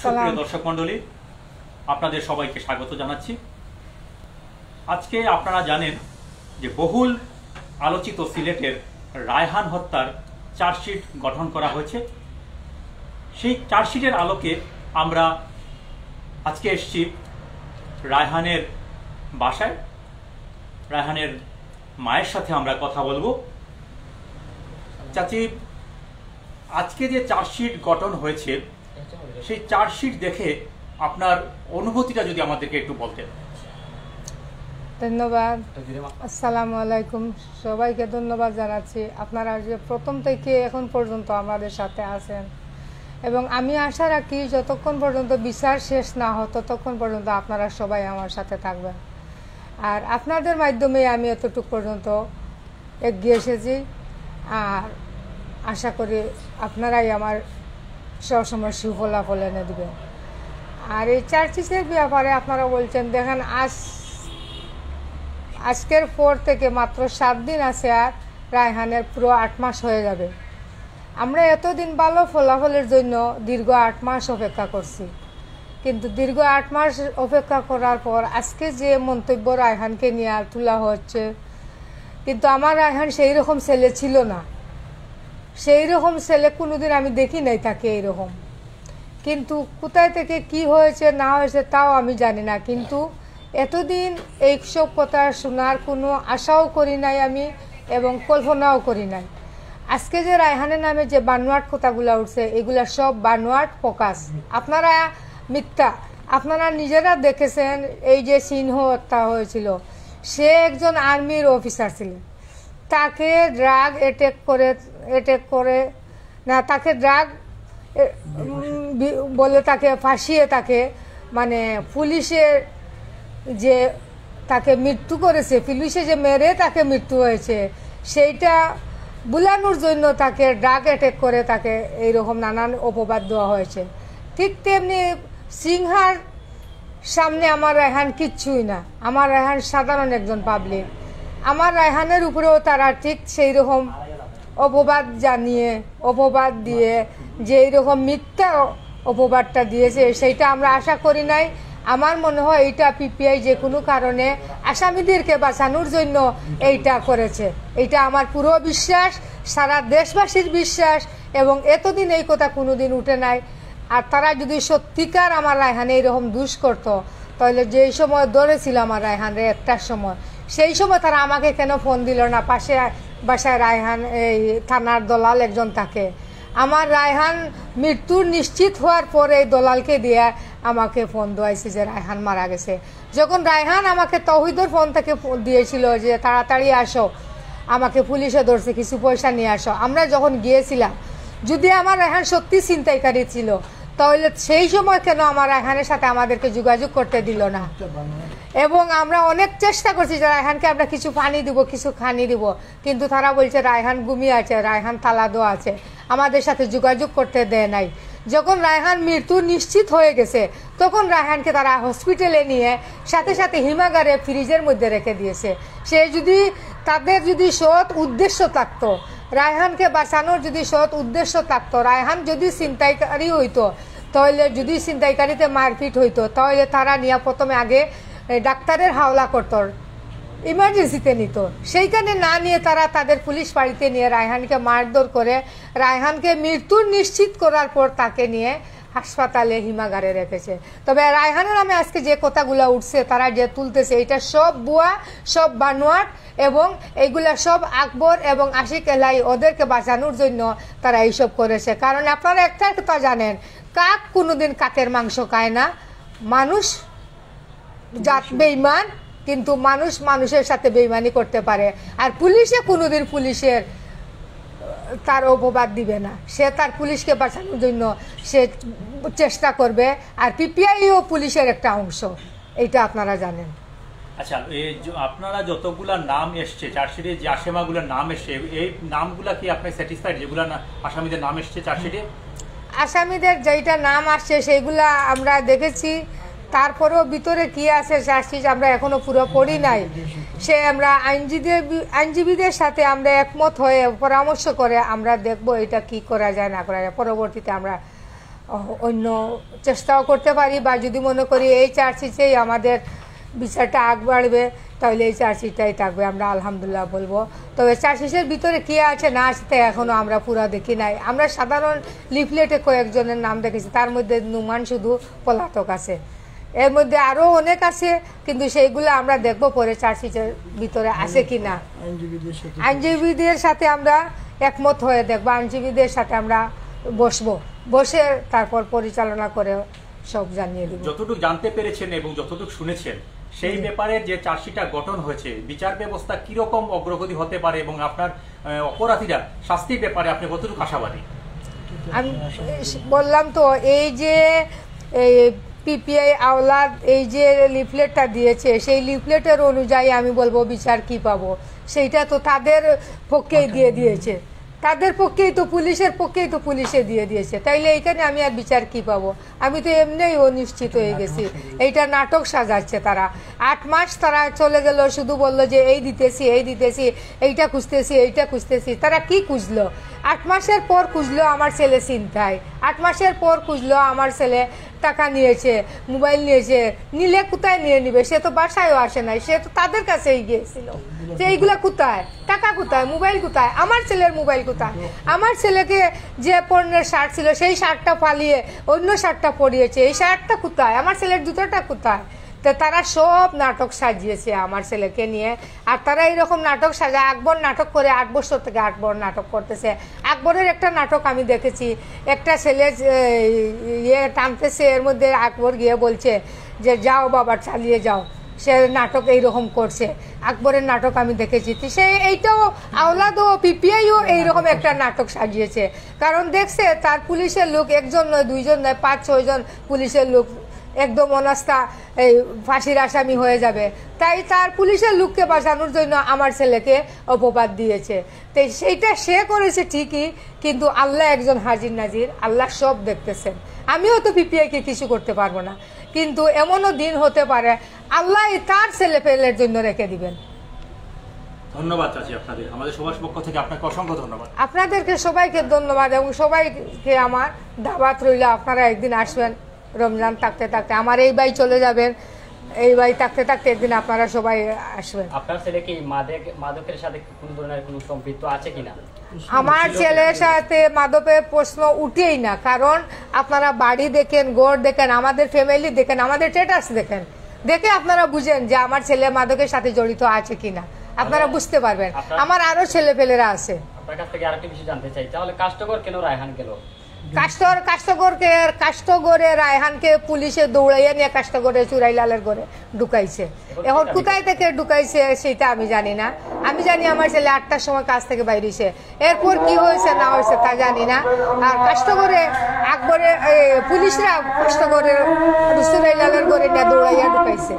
সুপ্রিয় দর্শক মন্ডলী আপনাদের সবাইকে স্বাগত জানাচ্ছি আজকে আপনারা জানেন যে বহুল আলোচিত সিলেটের রায়হান হত্যার চার্জশিট গঠন করা হয়েছে সেই চার্জশিটের আলোকে আমরা আজকে এসছি রায়হানের বাসায় রায়হানের মায়ের সাথে আমরা কথা বলবো চাচি আজকে যে চার্জশিট গঠন হয়েছে সেই চার্জশিট দেখে আপনার অনুভূতিটা যদি আমাদেরকে একটু বলতেন ধন্যবাদ আসসালামু আলাইকুম সবাইকে ধন্যবাদ জানাচ্ছি আপনারা যে প্রথম থেকে এখন পর্যন্ত আমাদের সাথে আছেন এবং আমি আশা রাখি যতক্ষণ পর্যন্ত বিচার শেষ না হয় ততক্ষণ পর্যন্ত আপনারা সবাই আমার সাথে থাকবেন আর আপনাদের মাধ্যমে আমি এতটুকু পর্যন্ত এগিয়ে এসেছি আর আশা করি আপনারাই আমার সবসময় সুফলাফল এনে দেবে আর এই চার্চিসের ব্যাপারে আপনারা বলছেন দেখেন আজ আজকের পর থেকে মাত্র সাত দিন আছে আর রায়হানের পুরো আট মাস হয়ে যাবে আমরা এতদিন ভালো ফলাফলের জন্য দীর্ঘ আট মাস অপেক্ষা করছি কিন্তু দীর্ঘ আট মাস অপেক্ষা করার পর আজকে যে মন্তব্য রায়হানকে নিয়ে আর তোলা হচ্ছে কিন্তু আমার রায়হান সেই রকম ছেলে ছিল না সেই রকম ছেলে কোনোদিন আমি দেখি নাই তাকে এরকম কিন্তু কোথায় থেকে কি হয়েছে না হয়েছে তাও আমি জানি না কিন্তু এতদিন এইসব কথা শোনার কোনো আশাও করি নাই আমি এবং কল্পনাও করি নাই আজকে যে রায়হানের নামে যে বানোয়াট কথাগুলো উঠছে এগুলা সব বানোয়াট প্রকাশ আপনারা মিথ্যা আপনারা নিজেরা দেখেছেন এই যে সিংহ হত্যা হয়েছিল সে একজন আর্মির অফিসার ছিলেন তাকে ড্রাগ অ্যাটেক করে অ্যাটেক করে না তাকে ড্রাগ বলে তাকে ফাঁসিয়ে তাকে মানে পুলিশের যে তাকে মৃত্যু করেছে পুলিশে যে মেরে তাকে মৃত্যু হয়েছে সেইটা বুলানোর জন্য তাকে ড্রাগ অ্যাটেক করে তাকে এইরকম নানান অপবাদ দেওয়া হয়েছে ঠিক তেমনি সিংহার সামনে আমার রেহান কিচ্ছুই না আমার রেহান সাধারণ একজন পাবলিক আমার রায়হানের উপরেও তারা ঠিক সেই রকম অপবাদ জানিয়ে অপবাদ দিয়ে যে রকম মিথ্যা অপবাদটা দিয়েছে সেইটা আমরা আশা করি নাই আমার মনে হয় এইটা পিপিআই যে কোনো কারণে আসামিদেরকে বাঁচানোর জন্য এইটা করেছে এইটা আমার পুরো বিশ্বাস সারা দেশবাসীর বিশ্বাস এবং এতদিন এই কথা কোনো দিন উঠে নাই আর তারা যদি সত্যিকার আমার রায়হানে এরকম দুষ করত তাহলে যেই সময় ধরেছিল আমার রায়হানরে একটার সময় সেই সময় তারা আমাকে কেন ফোন দিল না পাশে বাসায় রায়হান এই থানার দলাল একজন থাকে আমার রায়হান মৃত্যুর নিশ্চিত হওয়ার পরে এই দলালকে দিয়ে আমাকে ফোন দোয়াইছে যে রায়হান মারা গেছে যখন রায়হান আমাকে তহিদর ফোন থেকে দিয়েছিল যে তাড়াতাড়ি আসো আমাকে পুলিশে ধরছে কিছু পয়সা নিয়ে আসো আমরা যখন গিয়েছিলাম যদি আমার রায়হান সত্যি ছিনতাইকারী ছিল তাহলে সেই সময় কেন আমার রায়হানের সাথে আমাদেরকে যোগাযোগ করতে দিল না এবং আমরা অনেক চেষ্টা করছি যে রায়হানকে আমরা কিছু পানি দিব কিছু খানি দিব কিন্তু তারা বলছে রায়হান ঘুমিয়ে আছে রায়হান তালাদো আছে আমাদের সাথে যোগাযোগ করতে দেয় নাই যখন রায়হান মৃত্যু নিশ্চিত হয়ে গেছে তখন রায়হানকে তারা হসপিটালে নিয়ে সাথে সাথে হিমাগারে ফ্রিজের মধ্যে রেখে দিয়েছে সে যদি তাদের যদি সৎ উদ্দেশ্য থাকতো রায়হানকে বাঁচানোর যদি সৎ উদ্দেশ্য থাকতো রায়হান যদি চিন্তাইকারী হইতো তাহলে যদি ছিনতাইকারীতে মারপিট হইতো তাহলে তারা নিয়ে প্রথমে আগে ডাক্তারের হাওলা করত ইমার্জেন্সিতে নিত সেইখানে না নিয়ে তারা তাদের পুলিশ বাড়িতে নিয়ে রায়হানকে মারধর করে রায়হানকে মৃত্যু নিশ্চিত করার পর তাকে নিয়ে হাসপাতালে হিমাগারে রেখেছে তবে রায়হানের নামে আজকে যে কথাগুলো উঠছে তারা যে তুলতেছে এটা সব বুয়া সব বানোয়াট এবং এইগুলা সব আকবর এবং আশিক এলাই ওদেরকে বাঁচানোর জন্য তারা এইসব করেছে কারণ আপনারা একটা কথা জানেন কাক কোনোদিন কাকের মাংস খায় না মানুষ জাত বেইমান কিন্তু মানুষ মানুষের সাথে বেইমানি করতে পারে আর পুলিশে কোনোদিন পুলিশের তার অপবাদ দিবে না সে তার পুলিশকে বাঁচানোর জন্য সে চেষ্টা করবে আর পিপিআইও পুলিশের একটা অংশ এইটা আপনারা জানেন আচ্ছা এই আপনারা যতগুলা নাম এসছে চার্জশিটে যে আসামাগুলোর নাম এসছে এই নামগুলা কি আপনার স্যাটিসফাইড যেগুলা আসামিদের নাম এসছে চার্জশিটে আসামিদের যেইটা নাম আসছে সেইগুলা আমরা দেখেছি তারপরেও ভিতরে কি আছে শাস্তিস আমরা এখনও পুরো পড়ি নাই সে আমরা আইনজীবীদের আইনজীবীদের সাথে আমরা একমত হয়ে পরামর্শ করে আমরা দেখব এটা কি করা যায় না করা যায় পরবর্তীতে আমরা অন্য চেষ্টাও করতে পারি বা যদি মনে করি এই চার্জশিটেই আমাদের বিচারটা আগ বাড়বে তাহলে এই চার্জশিটটাই থাকবে আমরা আলহামদুলিল্লাহ বলবো তবে চার্জশিটের ভিতরে কে আছে না আছে তা এখনও আমরা পুরো দেখি নাই আমরা সাধারণ লিফলেটে কয়েকজনের নাম দেখেছি তার মধ্যে নুমান শুধু পলাতক আছে এর মধ্যে আরও অনেক আছে কিন্তু সেইগুলো আমরা দেখব পরে চার্জশিটের ভিতরে আছে কি না আইনজীবীদের সাথে আমরা একমত হয়ে দেখবো আইনজীবীদের সাথে আমরা বসবো বসে তারপর পরিচালনা করে সব জানিয়ে দেব যতটুকু জানতে পেরেছেন এবং যতটুকু শুনেছেন সেই ব্যাপারে যে চার্জশিটটা গঠন হয়েছে বিচার ব্যবস্থা কিরকম অগ্রগতি হতে পারে এবং আপনার অপরাধীরা শাস্তির ব্যাপারে আপনি কতটুকু আশাবাদী আমি বললাম তো এই যে পিপিআই আওলাদ এই যে লিফলেটটা দিয়েছে সেই লিফলেটের অনুযায়ী আমি বলবো বিচার কি পাবো সেইটা তো তাদের পক্ষেই দিয়ে দিয়েছে তাদের পক্ষেই তো পুলিশের পক্ষেই তো পুলিশে দিয়ে দিয়েছে তাইলে এইখানে আমি আর বিচার কি পাবো আমি তো এমনিই অনিশ্চিত হয়ে গেছি এইটা নাটক সাজাচ্ছে তারা আট মাস তারা চলে গেল শুধু বলল যে এই দিতেছি এই দিতেছি এইটা খুঁজতেছি এইটা খুঁজতেছি তারা কি খুঁজলো আট মাসের পর খুঁজলো আমার ছেলে চিন্তায় আট মাসের পর খুঁজলো আমার ছেলে টাকা নিয়েছে মোবাইল নিয়েছে নিলে কোথায় নিয়ে নিবে সে তো বাসায়ও আসে নাই সে তো তাদের কাছেই গিয়েছিল যে এইগুলা কোথায় টাকা কোথায় মোবাইল কোথায় আমার ছেলের মোবাইল কোথায় আমার ছেলেকে যে পণ্যের শার্ট ছিল সেই শার্টটা ফালিয়ে অন্য শার্টটা পরিয়েছে এই শার্টটা কোথায় আমার ছেলের জুতোটা কোথায় তো তারা সব নাটক সাজিয়েছে আমার ছেলেকে নিয়ে আর তারা এরকম নাটক সাজা আকবর নাটক করে আট বছর থেকে আকবর নাটক করতেছে আকবরের একটা নাটক আমি দেখেছি একটা ছেলে ইয়ে টানতেছে এর মধ্যে আকবর গিয়ে বলছে যে যাও বাবা চালিয়ে যাও সে নাটক এইরকম করছে আকবরের নাটক আমি দেখেছি তো সে এইটাও আওলাদ ও পিপিআইও এইরকম একটা নাটক সাজিয়েছে কারণ দেখছে তার পুলিশের লোক একজন নয় দুইজন নয় পাঁচ ছয়জন পুলিশের লোক একদম অনাস্থা এই ফাঁসির আসামি হয়ে যাবে তাই তার পুলিশের লুককে বাঁচানোর জন্য আমার ছেলেকে অপবাদ দিয়েছে তো সেইটা সে করেছে ঠিকই কিন্তু আল্লাহ একজন হাজির নাজির আল্লাহ সব দেখতেছেন আমিও তো পিপিআইকে কিছু করতে পারবো না কিন্তু এমনও দিন হতে পারে আল্লাহ তার ছেলে পেলের জন্য রেখে দিবেন ধন্যবাদ চাচি আপনাদের আমাদের সবার পক্ষ থেকে আপনাকে অসংখ্য ধন্যবাদ আপনাদেরকে সবাইকে ধন্যবাদ এবং সবাইকে আমার দাবাত রইল আপনারা একদিন আসবেন রমজান থাকতে থাকতে আমার এই ভাই চলে যাবেন এই ভাই থাকতে থাকতে একদিন আপনারা সবাই আসবেন আপনার ছেলে কি মাদকের সাথে কোনো ধরনের কোনো সম্পৃক্ত আছে কিনা আমার ছেলের সাথে মাদকের প্রশ্ন উঠেই না কারণ আপনারা বাড়ি দেখেন ঘর দেখেন আমাদের ফ্যামিলি দেখেন আমাদের স্ট্যাটাস দেখেন দেখে আপনারা বুঝেন যে আমার ছেলে মাদকের সাথে জড়িত আছে কিনা আপনারা বুঝতে পারবেন আমার আরো ছেলে ফেলেরা আছে আপনার কাছ থেকে আরেকটি বিষয় জানতে চাই তাহলে কর কেন রায়হান গেল কাস্টর কাস্টগরকে কাস্টগরে রায়হানকে পুলিশে দৌড়াইয়া নিয়ে কাস্টগরে চুরাইলালের ঘরে ঢুকাইছে এখন কোথায় থেকে ঢুকাইছে সেটা আমি জানি না আমি জানি আমার ছেলে আটটার সময় কাজ থেকে বাইরেছে এরপর কি হয়েছে না হয়েছে তা জানি না আর কাস্টগরে আকবরে পুলিশরা কাস্টগরে চুরাইলালের ঘরে নিয়ে দৌড়াইয়া ঢুকাইছে